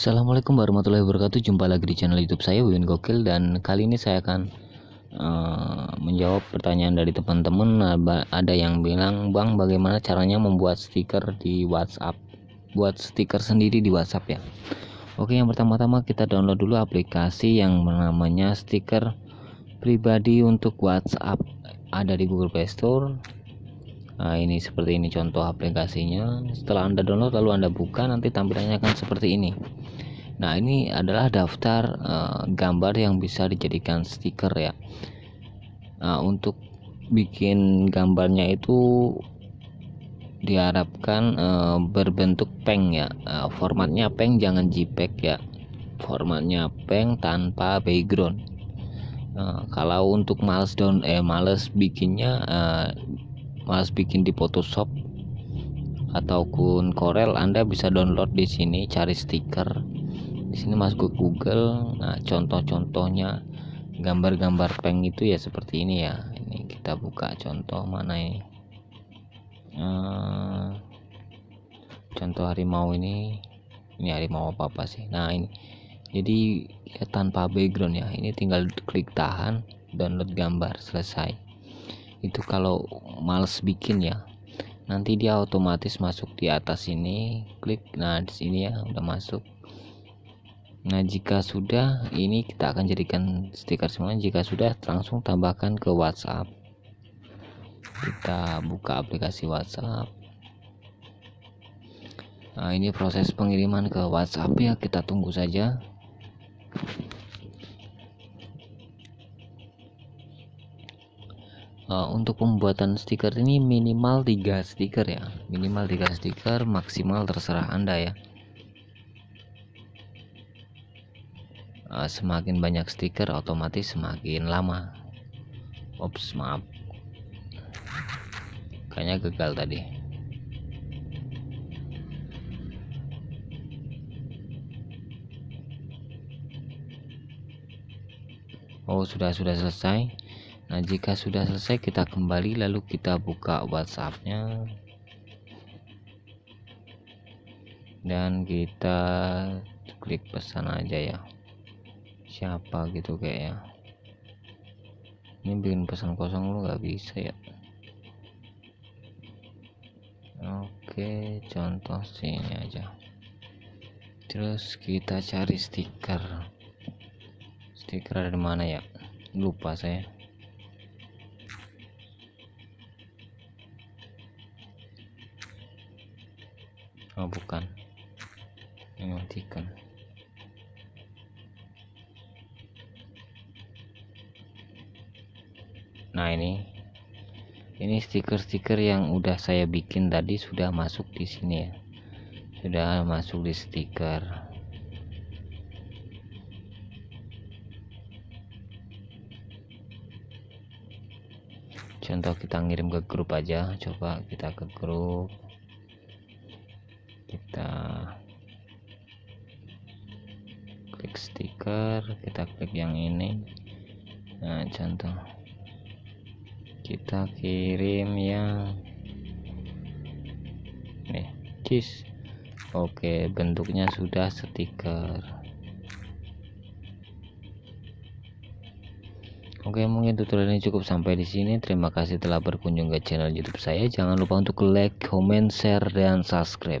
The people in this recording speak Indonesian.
Assalamualaikum warahmatullahi wabarakatuh Jumpa lagi di channel youtube saya Win Gokil Dan kali ini saya akan uh, Menjawab pertanyaan dari teman-teman Ada yang bilang Bang bagaimana caranya membuat stiker di whatsapp Buat stiker sendiri di whatsapp ya Oke yang pertama-tama kita download dulu aplikasi Yang namanya stiker pribadi untuk whatsapp Ada di google play store Nah, ini seperti ini contoh aplikasinya. Setelah Anda download lalu Anda buka, nanti tampilannya akan seperti ini. Nah, ini adalah daftar uh, gambar yang bisa dijadikan stiker ya. Nah, untuk bikin gambarnya itu diharapkan uh, berbentuk peng ya. Uh, formatnya peng jangan JPEG ya. Formatnya peng tanpa background. Uh, kalau untuk males down eh males bikinnya uh, mas bikin di Photoshop ataupun Corel Anda bisa download di sini cari stiker di sini masuk ke Google nah contoh-contohnya gambar-gambar peng itu ya seperti ini ya ini kita buka contoh mana ini uh, contoh harimau ini ini harimau apa apa sih nah ini jadi ya, tanpa background ya ini tinggal klik tahan download gambar selesai itu kalau males bikin ya nanti dia otomatis masuk di atas ini, klik nah di sini ya udah masuk nah jika sudah ini kita akan jadikan stiker semua jika sudah langsung tambahkan ke WhatsApp kita buka aplikasi WhatsApp nah ini proses pengiriman ke WhatsApp ya kita tunggu saja Eh, untuk pembuatan stiker ini minimal tiga stiker ya minimal tiga stiker maksimal terserah anda ya eh, semakin banyak stiker otomatis semakin lama ops maaf kayaknya gagal tadi Oh sudah sudah selesai Nah jika sudah selesai kita kembali lalu kita buka WhatsAppnya dan kita klik pesan aja ya siapa gitu kayaknya ini bikin pesan kosong lu nggak bisa ya oke contoh sini aja terus kita cari stiker stiker dari mana ya lupa saya oh bukan mematikan nah ini ini stiker-stiker yang udah saya bikin tadi sudah masuk di sini ya sudah masuk di stiker contoh kita ngirim ke grup aja coba kita ke grup kita klik stiker kita klik yang ini nah contoh kita kirim yang nih cheese oke bentuknya sudah stiker Oke, mungkin tutorial ini cukup sampai di sini. Terima kasih telah berkunjung ke channel YouTube saya. Jangan lupa untuk like, comment, share, dan subscribe.